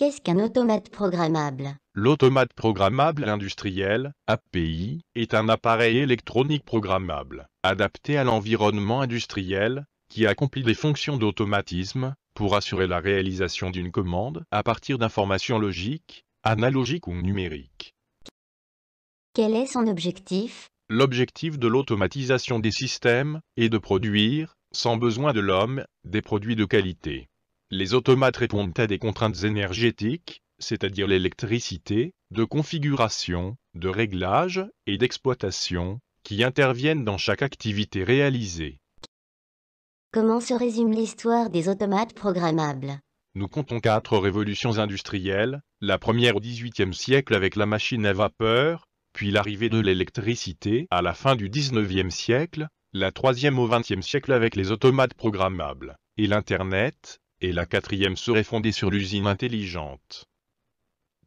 Qu'est-ce qu'un automate programmable L'automate programmable industriel, API, est un appareil électronique programmable, adapté à l'environnement industriel, qui accomplit des fonctions d'automatisme pour assurer la réalisation d'une commande à partir d'informations logiques, analogiques ou numériques. Quel est son objectif L'objectif de l'automatisation des systèmes est de produire, sans besoin de l'homme, des produits de qualité. Les automates répondent à des contraintes énergétiques, c'est-à-dire l'électricité, de configuration, de réglage et d'exploitation, qui interviennent dans chaque activité réalisée. Comment se résume l'histoire des automates programmables Nous comptons quatre révolutions industrielles, la première au XVIIIe siècle avec la machine à vapeur, puis l'arrivée de l'électricité à la fin du XIXe siècle, la troisième au XXe siècle avec les automates programmables et l'Internet, et la quatrième serait fondée sur l'usine intelligente.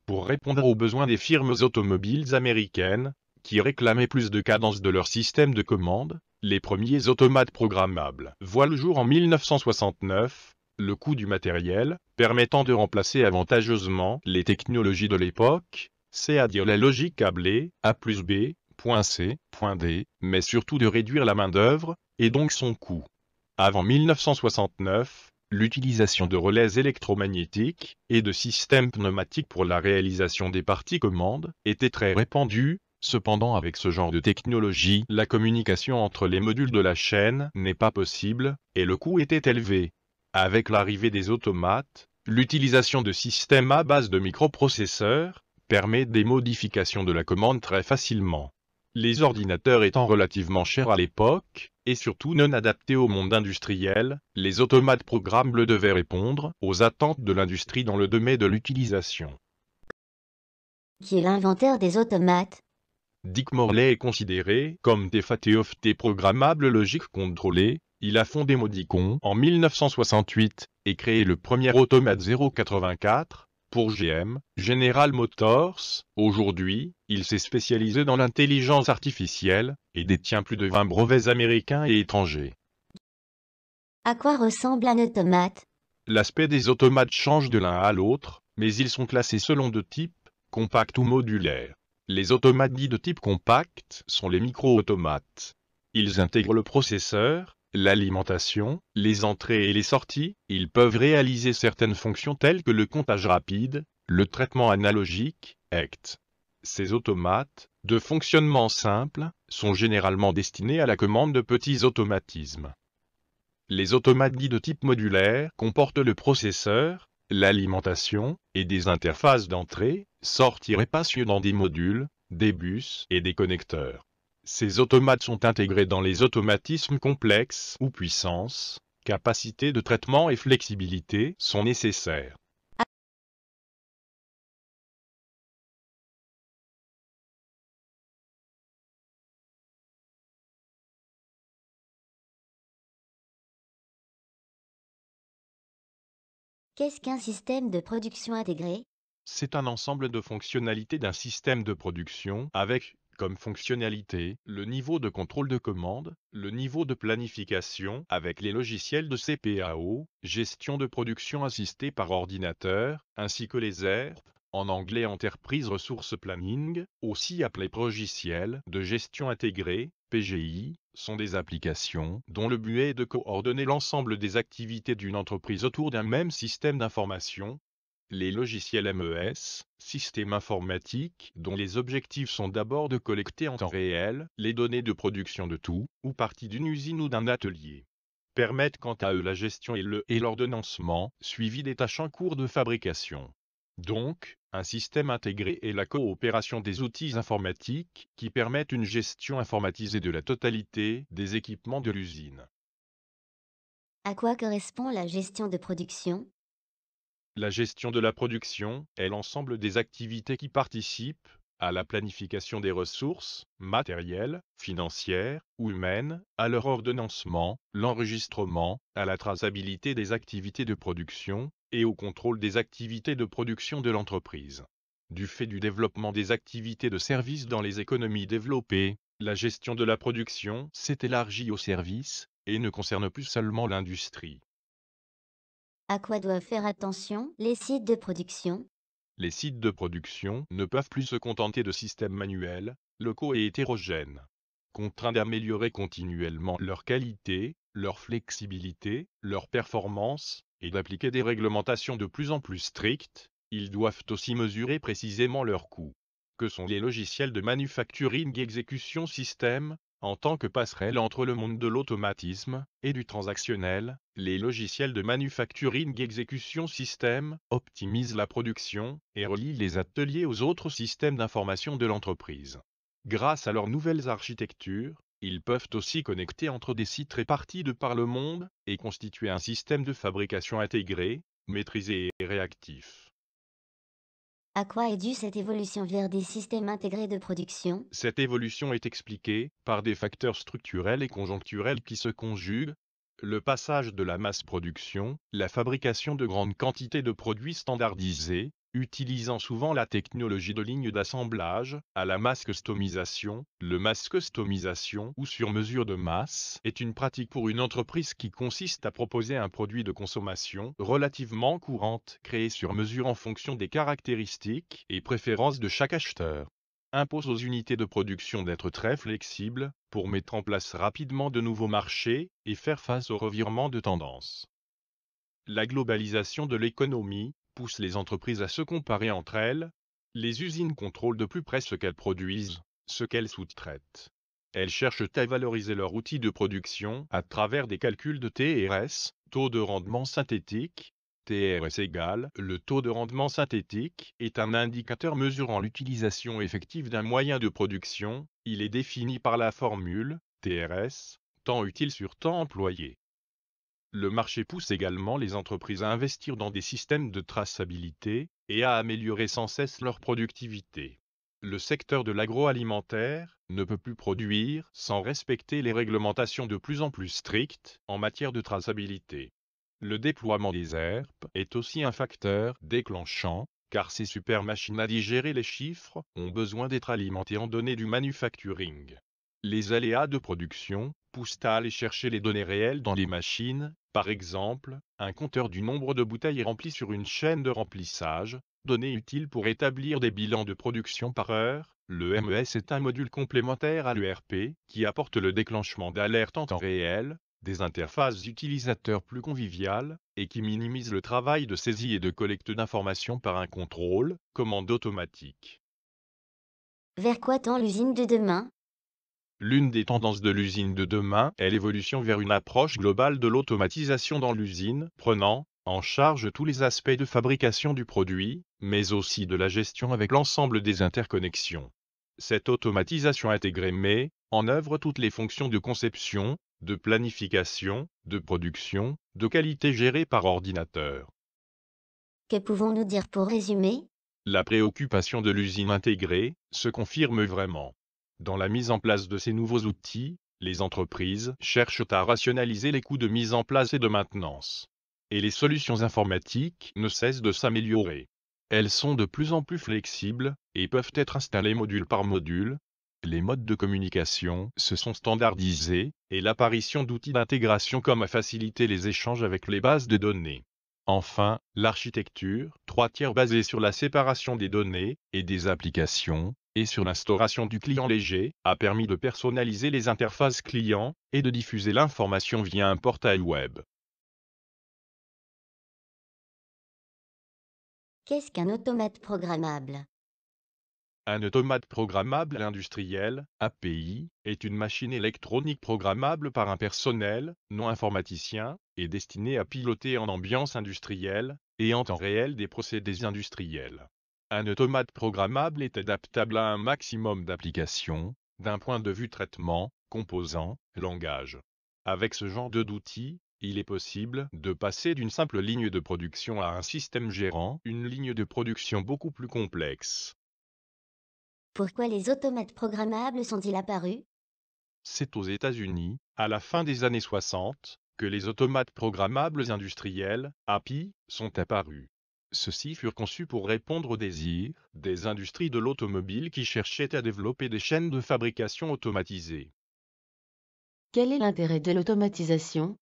Pour répondre aux besoins des firmes automobiles américaines, qui réclamaient plus de cadence de leur système de commande, les premiers automates programmables voient le jour en 1969, le coût du matériel, permettant de remplacer avantageusement les technologies de l'époque, c'est-à-dire la logique câblée, A plus B, point C, point D, mais surtout de réduire la main-d'œuvre, et donc son coût. Avant 1969, l'utilisation de relais électromagnétiques et de systèmes pneumatiques pour la réalisation des parties commandes était très répandue, Cependant avec ce genre de technologie, la communication entre les modules de la chaîne n'est pas possible, et le coût était élevé. Avec l'arrivée des automates, l'utilisation de systèmes à base de microprocesseurs permet des modifications de la commande très facilement les ordinateurs étant relativement chers à l'époque, et surtout non adaptés au monde industriel, les automates programmables devaient répondre aux attentes de l'industrie dans le domaine de l'utilisation. Qui est l'inventeur des automates Dick Morley est considéré comme des programmables programmable logique contrôlé, Il a fondé Modicon en 1968 et créé le premier automate 084, pour GM, General Motors. Aujourd'hui, il s'est spécialisé dans l'intelligence artificielle et détient plus de 20 brevets américains et étrangers. À quoi ressemble un automate L'aspect des automates change de l'un à l'autre, mais ils sont classés selon deux types, compact ou modulaire. Les automates dits de type compact sont les micro-automates. Ils intègrent le processeur, l'alimentation, les entrées et les sorties, ils peuvent réaliser certaines fonctions telles que le comptage rapide, le traitement analogique, ECT. Ces automates, de fonctionnement simple, sont généralement destinés à la commande de petits automatismes. Les automates dits de type modulaire comportent le processeur, l'alimentation, et des interfaces d'entrée, sortie et dans des modules, des bus et des connecteurs. Ces automates sont intégrés dans les automatismes complexes où puissance, capacité de traitement et flexibilité sont nécessaires. Qu'est-ce qu'un système de production intégré C'est un ensemble de fonctionnalités d'un système de production avec comme fonctionnalités, le niveau de contrôle de commande, le niveau de planification avec les logiciels de CPAO, gestion de production assistée par ordinateur, ainsi que les ERP, en anglais Enterprise Resource Planning, aussi appelé logiciel de gestion intégrée, PGI, sont des applications dont le but est de coordonner l'ensemble des activités d'une entreprise autour d'un même système d'information, les logiciels MES, systèmes informatiques dont les objectifs sont d'abord de collecter en temps réel les données de production de tout ou partie d'une usine ou d'un atelier, permettent quant à eux la gestion et l'ordonnancement suivi des tâches en cours de fabrication. Donc, un système intégré et la coopération des outils informatiques qui permettent une gestion informatisée de la totalité des équipements de l'usine. À quoi correspond la gestion de production la gestion de la production est l'ensemble des activités qui participent à la planification des ressources, matérielles, financières ou humaines, à leur ordonnancement, l'enregistrement, à la traçabilité des activités de production et au contrôle des activités de production de l'entreprise. Du fait du développement des activités de service dans les économies développées, la gestion de la production s'est élargie aux services et ne concerne plus seulement l'industrie. À quoi doivent faire attention les sites de production Les sites de production ne peuvent plus se contenter de systèmes manuels, locaux et hétérogènes. Contraints d'améliorer continuellement leur qualité, leur flexibilité, leur performance, et d'appliquer des réglementations de plus en plus strictes, ils doivent aussi mesurer précisément leurs coûts. Que sont les logiciels de manufacturing exécution système en tant que passerelle entre le monde de l'automatisme et du transactionnel, les logiciels de manufacturing exécution système optimisent la production et relient les ateliers aux autres systèmes d'information de l'entreprise. Grâce à leurs nouvelles architectures, ils peuvent aussi connecter entre des sites répartis de par le monde et constituer un système de fabrication intégré, maîtrisé et réactif. À quoi est due cette évolution vers des systèmes intégrés de production Cette évolution est expliquée par des facteurs structurels et conjoncturels qui se conjuguent. Le passage de la masse production, la fabrication de grandes quantités de produits standardisés, utilisant souvent la technologie de ligne d'assemblage, à la masque customisation. Le masque-stomisation ou sur mesure de masse est une pratique pour une entreprise qui consiste à proposer un produit de consommation relativement courante, créé sur mesure en fonction des caractéristiques et préférences de chaque acheteur impose aux unités de production d'être très flexibles pour mettre en place rapidement de nouveaux marchés et faire face aux revirements de tendance. La globalisation de l'économie, pousse les entreprises à se comparer entre elles, les usines contrôlent de plus près ce qu'elles produisent, ce qu'elles sous-traitent. Elles cherchent à valoriser leur outil de production à travers des calculs de TRS, taux de rendement synthétique. TRS égale le taux de rendement synthétique est un indicateur mesurant l'utilisation effective d'un moyen de production. Il est défini par la formule TRS, temps utile sur temps employé. Le marché pousse également les entreprises à investir dans des systèmes de traçabilité et à améliorer sans cesse leur productivité. Le secteur de l'agroalimentaire ne peut plus produire sans respecter les réglementations de plus en plus strictes en matière de traçabilité. Le déploiement des ERP est aussi un facteur déclenchant, car ces super machines à digérer les chiffres ont besoin d'être alimentées en données du manufacturing. Les aléas de production poussent à aller chercher les données réelles dans les machines par exemple, un compteur du nombre de bouteilles remplies sur une chaîne de remplissage, données utile pour établir des bilans de production par heure, le MES est un module complémentaire à l'ERP qui apporte le déclenchement d'alertes en temps réel, des interfaces utilisateurs plus conviviales, et qui minimise le travail de saisie et de collecte d'informations par un contrôle, commande automatique. Vers quoi tend l'usine de demain L'une des tendances de l'usine de demain est l'évolution vers une approche globale de l'automatisation dans l'usine, prenant en charge tous les aspects de fabrication du produit, mais aussi de la gestion avec l'ensemble des interconnexions. Cette automatisation intégrée met en œuvre toutes les fonctions de conception, de planification, de production, de qualité gérées par ordinateur. Que pouvons-nous dire pour résumer La préoccupation de l'usine intégrée se confirme vraiment. Dans la mise en place de ces nouveaux outils, les entreprises cherchent à rationaliser les coûts de mise en place et de maintenance. Et les solutions informatiques ne cessent de s'améliorer. Elles sont de plus en plus flexibles et peuvent être installées module par module. Les modes de communication se sont standardisés et l'apparition d'outils d'intégration comme à faciliter les échanges avec les bases de données. Enfin, l'architecture, trois tiers basée sur la séparation des données et des applications, et sur l'instauration du client léger, a permis de personnaliser les interfaces clients et de diffuser l'information via un portail web. Qu'est-ce qu'un automate programmable un automate programmable industriel, API, est une machine électronique programmable par un personnel, non informaticien, et destinée à piloter en ambiance industrielle et en temps réel des procédés industriels. Un automate programmable est adaptable à un maximum d'applications, d'un point de vue traitement, composant, langage. Avec ce genre d'outils, il est possible de passer d'une simple ligne de production à un système gérant, une ligne de production beaucoup plus complexe. Pourquoi les automates programmables sont-ils apparus C'est aux États-Unis, à la fin des années 60, que les automates programmables industriels, API, sont apparus. Ceux-ci furent conçus pour répondre aux désirs des industries de l'automobile qui cherchaient à développer des chaînes de fabrication automatisées. Quel est l'intérêt de l'automatisation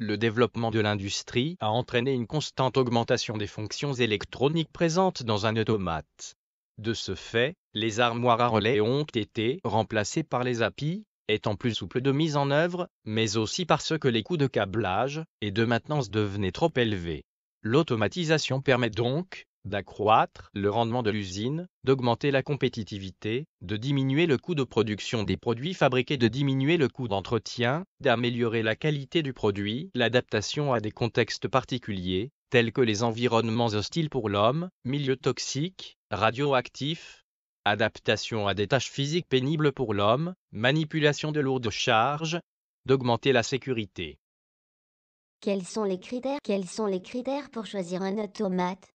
le développement de l'industrie a entraîné une constante augmentation des fonctions électroniques présentes dans un automate. De ce fait, les armoires à relais ont été remplacées par les API, étant plus souples de mise en œuvre, mais aussi parce que les coûts de câblage et de maintenance devenaient trop élevés. L'automatisation permet donc d'accroître le rendement de l'usine, d'augmenter la compétitivité, de diminuer le coût de production des produits fabriqués, de diminuer le coût d'entretien, d'améliorer la qualité du produit, l'adaptation à des contextes particuliers, tels que les environnements hostiles pour l'homme, milieux toxiques, radioactifs, adaptation à des tâches physiques pénibles pour l'homme, manipulation de lourdes charges, d'augmenter la sécurité. Quels sont les critères Quels sont les critères pour choisir un automate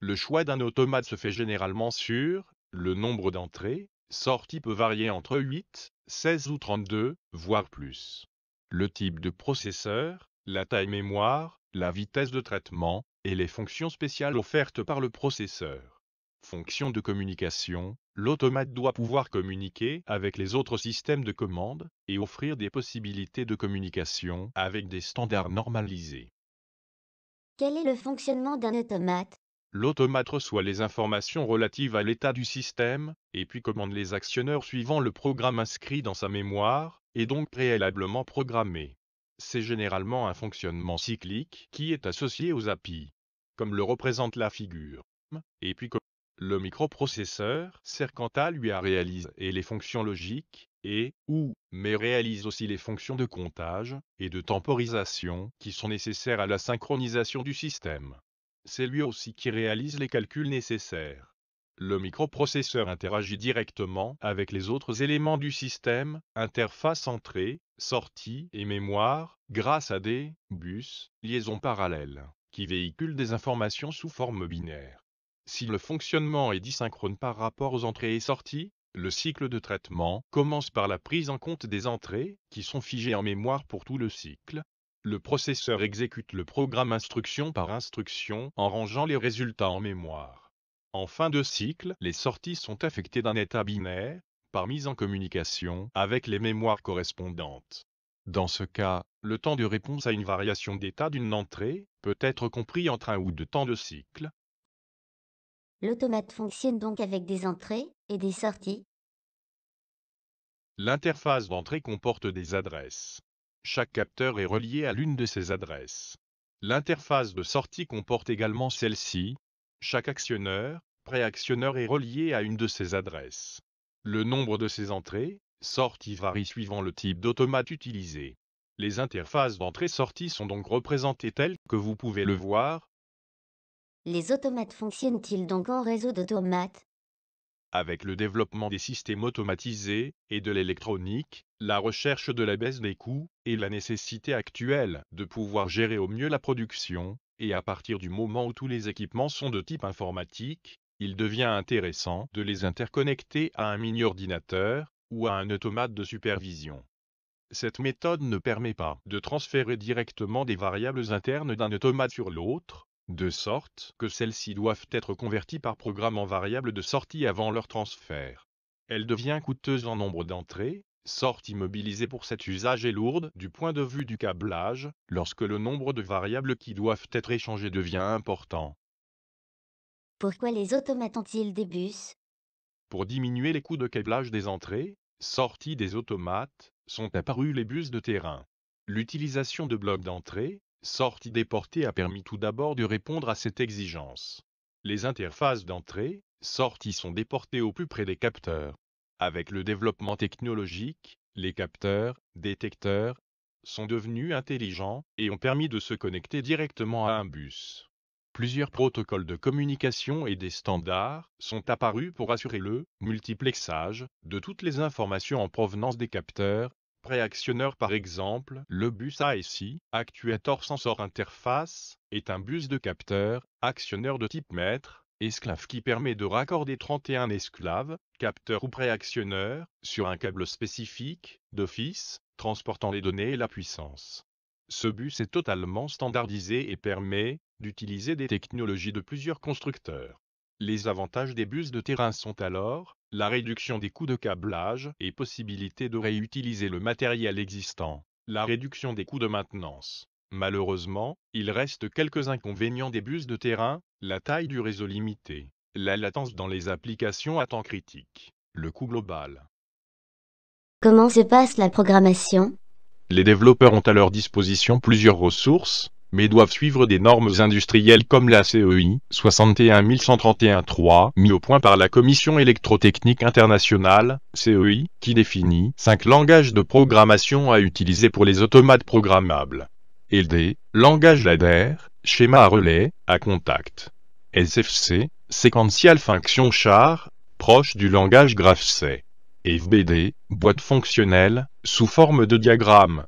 Le choix d'un automate se fait généralement sur le nombre d'entrées, sorties peut varier entre 8, 16 ou 32, voire plus. Le type de processeur, la taille mémoire, la vitesse de traitement et les fonctions spéciales offertes par le processeur. Fonction de communication, l'automate doit pouvoir communiquer avec les autres systèmes de commande et offrir des possibilités de communication avec des standards normalisés. Quel est le fonctionnement d'un automate L'automate reçoit les informations relatives à l'état du système, et puis commande les actionneurs suivant le programme inscrit dans sa mémoire, et donc préalablement programmé. C'est généralement un fonctionnement cyclique qui est associé aux API, comme le représente la figure, et puis comme le microprocesseur sert lui a réalisé les fonctions logiques et ou, mais réalise aussi les fonctions de comptage et de temporisation qui sont nécessaires à la synchronisation du système. C'est lui aussi qui réalise les calculs nécessaires le microprocesseur interagit directement avec les autres éléments du système, interface entrée, sortie et mémoire, grâce à des bus, liaisons parallèles, qui véhiculent des informations sous forme binaire. Si le fonctionnement est disynchrone par rapport aux entrées et sorties, le cycle de traitement commence par la prise en compte des entrées, qui sont figées en mémoire pour tout le cycle, le processeur exécute le programme instruction par instruction en rangeant les résultats en mémoire. En fin de cycle, les sorties sont affectées d'un état binaire, par mise en communication avec les mémoires correspondantes. Dans ce cas, le temps de réponse à une variation d'état d'une entrée peut être compris entre un ou deux temps de cycle. L'automate fonctionne donc avec des entrées et des sorties. L'interface d'entrée comporte des adresses. Chaque capteur est relié à l'une de ces adresses. L'interface de sortie comporte également celle-ci, chaque actionneur, préactionneur est relié à une de ces adresses. Le nombre de ces entrées, sorties varie suivant le type d'automate utilisé. Les interfaces d'entrée-sortie sont donc représentées telles que vous pouvez le voir. Les automates fonctionnent-ils donc en réseau d'automates Avec le développement des systèmes automatisés et de l'électronique, la recherche de la baisse des coûts et la nécessité actuelle de pouvoir gérer au mieux la production, et à partir du moment où tous les équipements sont de type informatique, il devient intéressant de les interconnecter à un mini-ordinateur ou à un automate de supervision. Cette méthode ne permet pas de transférer directement des variables internes d'un automate sur l'autre, de sorte que celles-ci doivent être converties par programme en variables de sortie avant leur transfert. Elle devient coûteuse en nombre d'entrées, Sortie mobilisée pour cet usage est lourde du point de vue du câblage, lorsque le nombre de variables qui doivent être échangées devient important. Pourquoi les automates ont-ils des bus Pour diminuer les coûts de câblage des entrées, sorties des automates, sont apparus les bus de terrain. L'utilisation de blocs d'entrée, sorties déportées a permis tout d'abord de répondre à cette exigence. Les interfaces d'entrée, sorties sont déportées au plus près des capteurs. Avec le développement technologique, les capteurs, détecteurs, sont devenus intelligents et ont permis de se connecter directement à un bus. Plusieurs protocoles de communication et des standards sont apparus pour assurer le multiplexage de toutes les informations en provenance des capteurs, pré-actionneurs par exemple. Le bus ASI, Actuator Sensor Interface, est un bus de capteurs, actionneur de type mètre, esclave qui permet de raccorder 31 esclaves, capteurs ou préactionneurs, sur un câble spécifique, d'office, transportant les données et la puissance. Ce bus est totalement standardisé et permet d'utiliser des technologies de plusieurs constructeurs. Les avantages des bus de terrain sont alors la réduction des coûts de câblage et possibilité de réutiliser le matériel existant, la réduction des coûts de maintenance, Malheureusement, il reste quelques inconvénients des bus de terrain, la taille du réseau limité, la latence dans les applications à temps critique, le coût global. Comment se passe la programmation Les développeurs ont à leur disposition plusieurs ressources, mais doivent suivre des normes industrielles comme la CEI 61131-3 mis au point par la Commission électrotechnique internationale, CEI, qui définit cinq langages de programmation à utiliser pour les automates programmables. LD, langage ladder, schéma à relais, à contact. SFC, Séquential fonction Char, proche du langage GraphC. FBD, boîte fonctionnelle, sous forme de diagramme.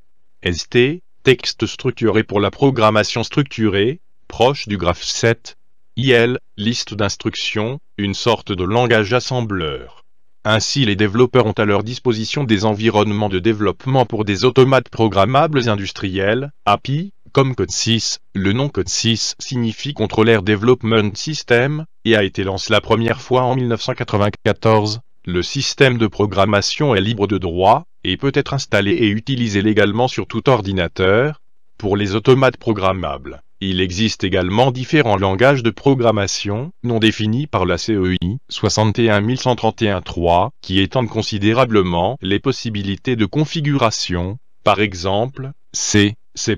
ST, texte structuré pour la programmation structurée, proche du graph 7. IL, liste d'instructions, une sorte de langage assembleur. Ainsi les développeurs ont à leur disposition des environnements de développement pour des automates programmables industriels, API, comme Code 6, le nom Code 6 signifie Controller Development System, et a été lancé la première fois en 1994. Le système de programmation est libre de droit, et peut être installé et utilisé légalement sur tout ordinateur, pour les automates programmables. Il existe également différents langages de programmation, non définis par la e CEI 61131-3, qui étendent considérablement les possibilités de configuration, par exemple C, C++,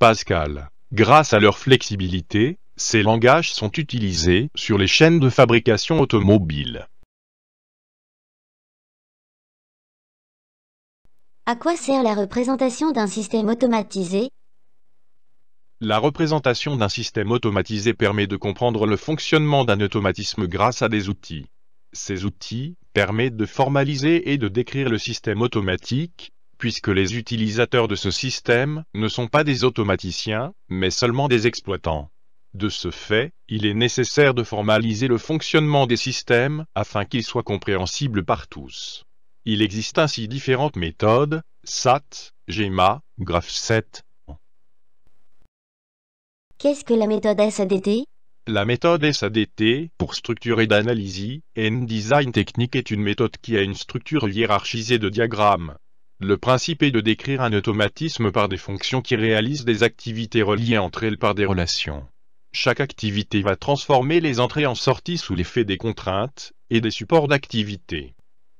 Pascal. Grâce à leur flexibilité, ces langages sont utilisés sur les chaînes de fabrication automobile. À quoi sert la représentation d'un système automatisé la représentation d'un système automatisé permet de comprendre le fonctionnement d'un automatisme grâce à des outils. Ces outils permettent de formaliser et de décrire le système automatique, puisque les utilisateurs de ce système ne sont pas des automaticiens, mais seulement des exploitants. De ce fait, il est nécessaire de formaliser le fonctionnement des systèmes afin qu'ils soient compréhensibles par tous. Il existe ainsi différentes méthodes, SAT, GEMA, GRAPH-7, Qu'est-ce que la méthode SADT La méthode SADT, pour structurer d'analyse, et design technique est une méthode qui a une structure hiérarchisée de diagrammes. Le principe est de décrire un automatisme par des fonctions qui réalisent des activités reliées entre elles par des relations. Chaque activité va transformer les entrées en sorties sous l'effet des contraintes et des supports d'activité.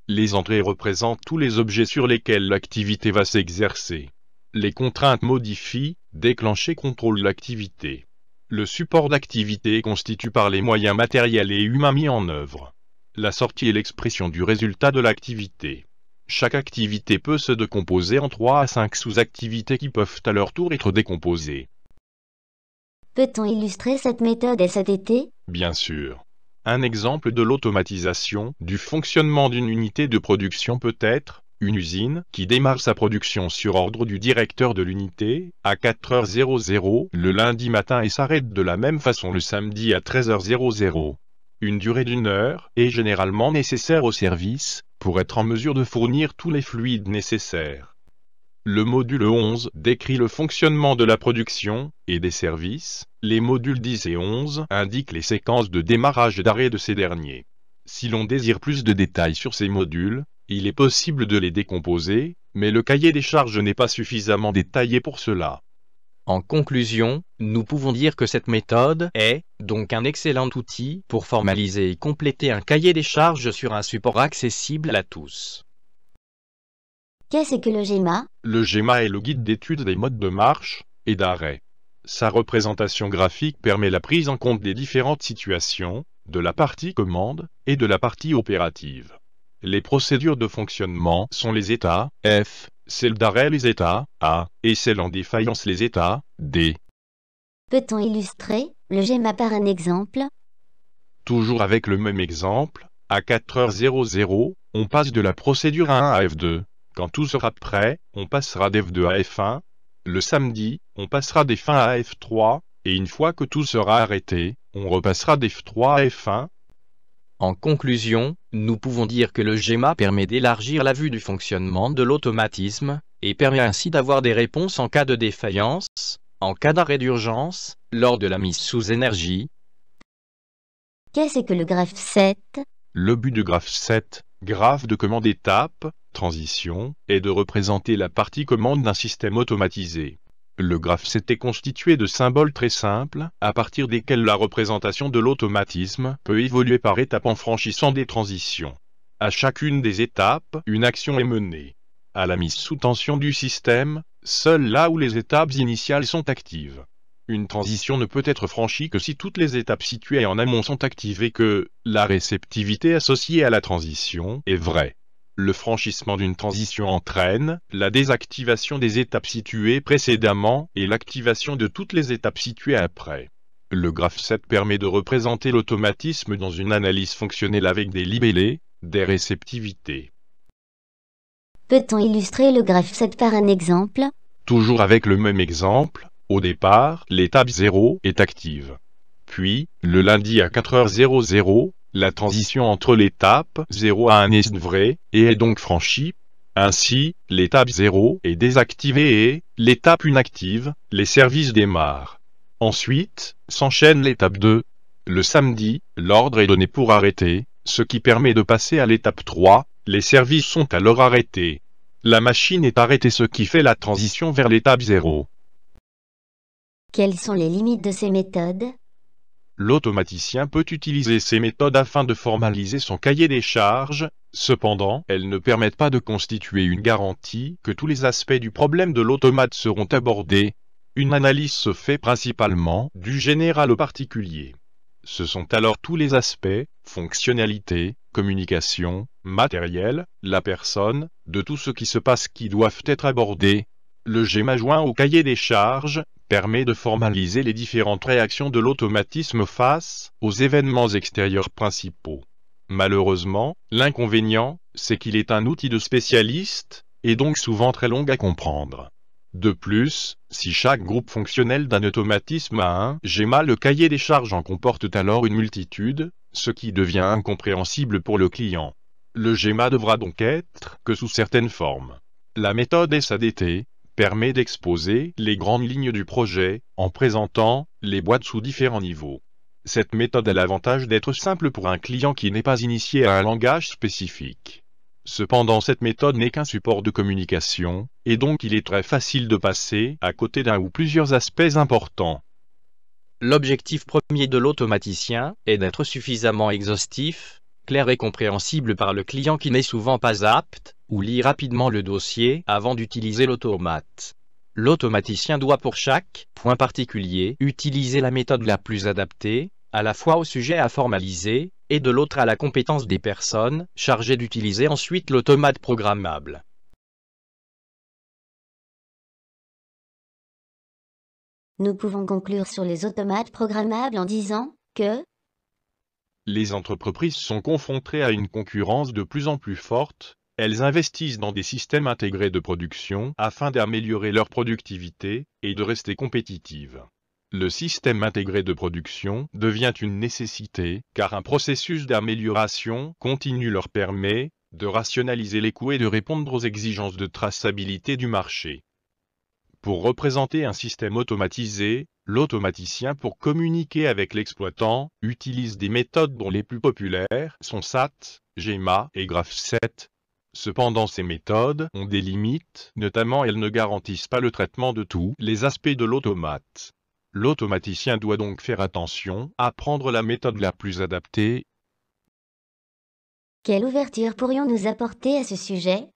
Les entrées représentent tous les objets sur lesquels l'activité va s'exercer. Les contraintes modifient Déclencher contrôle l'activité. Le support d'activité est constitué par les moyens matériels et humains mis en œuvre la sortie est l'expression du résultat de l'activité. Chaque activité peut se décomposer en 3 à 5 sous-activités qui peuvent à leur tour être décomposées. Peut-on illustrer cette méthode SADT Bien sûr. Un exemple de l'automatisation du fonctionnement d'une unité de production peut être une usine qui démarre sa production sur ordre du directeur de l'unité à 4h00 le lundi matin et s'arrête de la même façon le samedi à 13h00. Une durée d'une heure est généralement nécessaire au service pour être en mesure de fournir tous les fluides nécessaires. Le module 11 décrit le fonctionnement de la production et des services. Les modules 10 et 11 indiquent les séquences de démarrage et d'arrêt de ces derniers. Si l'on désire plus de détails sur ces modules, il est possible de les décomposer, mais le cahier des charges n'est pas suffisamment détaillé pour cela. En conclusion, nous pouvons dire que cette méthode est donc un excellent outil pour formaliser et compléter un cahier des charges sur un support accessible à tous. Qu'est-ce que le GEMA Le GEMA est le guide d'étude des modes de marche et d'arrêt. Sa représentation graphique permet la prise en compte des différentes situations, de la partie commande et de la partie opérative. Les procédures de fonctionnement sont les états, F, celles d'arrêt les états, A, et celles en défaillance les états, D. Peut-on illustrer le GEMA par un exemple Toujours avec le même exemple, à 4h00, on passe de la procédure 1 à F2. Quand tout sera prêt, on passera d'F2 à F1. Le samedi, on passera d'F1 à F3, et une fois que tout sera arrêté, on repassera d'F3 à F1, en conclusion, nous pouvons dire que le GEMA permet d'élargir la vue du fonctionnement de l'automatisme, et permet ainsi d'avoir des réponses en cas de défaillance, en cas d'arrêt d'urgence, lors de la mise sous énergie. Qu'est-ce que le graphe 7 Le but du graphe 7, graphe de commande étape, transition, est de représenter la partie commande d'un système automatisé. Le graphe s'était constitué de symboles très simples, à partir desquels la représentation de l'automatisme peut évoluer par étapes en franchissant des transitions. À chacune des étapes, une action est menée. À la mise sous tension du système, seule là où les étapes initiales sont actives. Une transition ne peut être franchie que si toutes les étapes situées en amont sont activées que la réceptivité associée à la transition est vraie. Le franchissement d'une transition entraîne la désactivation des étapes situées précédemment et l'activation de toutes les étapes situées après. Le graphe 7 permet de représenter l'automatisme dans une analyse fonctionnelle avec des libellés, des réceptivités. Peut-on illustrer le graphe 7 par un exemple Toujours avec le même exemple, au départ, l'étape 0 est active. Puis, le lundi à 4h00, la transition entre l'étape 0 à 1 est vraie, et est donc franchie. Ainsi, l'étape 0 est désactivée et, l'étape inactive, les services démarrent. Ensuite, s'enchaîne l'étape 2. Le samedi, l'ordre est donné pour arrêter, ce qui permet de passer à l'étape 3, les services sont alors arrêtés. La machine est arrêtée ce qui fait la transition vers l'étape 0. Quelles sont les limites de ces méthodes L'automaticien peut utiliser ces méthodes afin de formaliser son cahier des charges, cependant, elles ne permettent pas de constituer une garantie que tous les aspects du problème de l'automate seront abordés. Une analyse se fait principalement du général au particulier. Ce sont alors tous les aspects, fonctionnalités, communication, matériel, la personne, de tout ce qui se passe qui doivent être abordés. Le GEMA joint au cahier des charges permet de formaliser les différentes réactions de l'automatisme face aux événements extérieurs principaux. Malheureusement, l'inconvénient, c'est qu'il est un outil de spécialiste, et donc souvent très long à comprendre. De plus, si chaque groupe fonctionnel d'un automatisme a un GEMA, le cahier des charges en comporte alors une multitude, ce qui devient incompréhensible pour le client. Le GEMA devra donc être que sous certaines formes. La méthode SADT, permet d'exposer les grandes lignes du projet en présentant les boîtes sous différents niveaux. Cette méthode a l'avantage d'être simple pour un client qui n'est pas initié à un langage spécifique. Cependant cette méthode n'est qu'un support de communication, et donc il est très facile de passer à côté d'un ou plusieurs aspects importants. L'objectif premier de l'automaticien est d'être suffisamment exhaustif clair et compréhensible par le client qui n'est souvent pas apte, ou lit rapidement le dossier avant d'utiliser l'automate. L'automaticien doit pour chaque point particulier utiliser la méthode la plus adaptée, à la fois au sujet à formaliser, et de l'autre à la compétence des personnes chargées d'utiliser ensuite l'automate programmable. Nous pouvons conclure sur les automates programmables en disant que les entreprises sont confrontées à une concurrence de plus en plus forte, elles investissent dans des systèmes intégrés de production afin d'améliorer leur productivité et de rester compétitives. Le système intégré de production devient une nécessité car un processus d'amélioration continue leur permet de rationaliser les coûts et de répondre aux exigences de traçabilité du marché. Pour représenter un système automatisé, L'automaticien pour communiquer avec l'exploitant utilise des méthodes dont les plus populaires sont SAT, GEMA et GRAF7. Cependant ces méthodes ont des limites, notamment elles ne garantissent pas le traitement de tous les aspects de l'automate. L'automaticien doit donc faire attention à prendre la méthode la plus adaptée. Quelle ouverture pourrions-nous apporter à ce sujet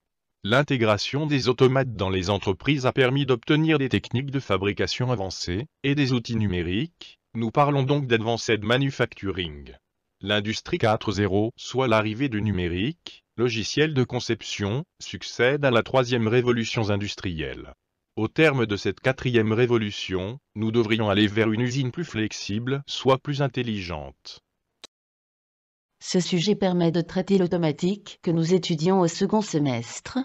L'intégration des automates dans les entreprises a permis d'obtenir des techniques de fabrication avancées et des outils numériques. Nous parlons donc d'Advanced Manufacturing. L'industrie 4.0, soit l'arrivée du numérique, logiciel de conception, succède à la troisième révolution industrielle. Au terme de cette quatrième révolution, nous devrions aller vers une usine plus flexible, soit plus intelligente. Ce sujet permet de traiter l'automatique que nous étudions au second semestre,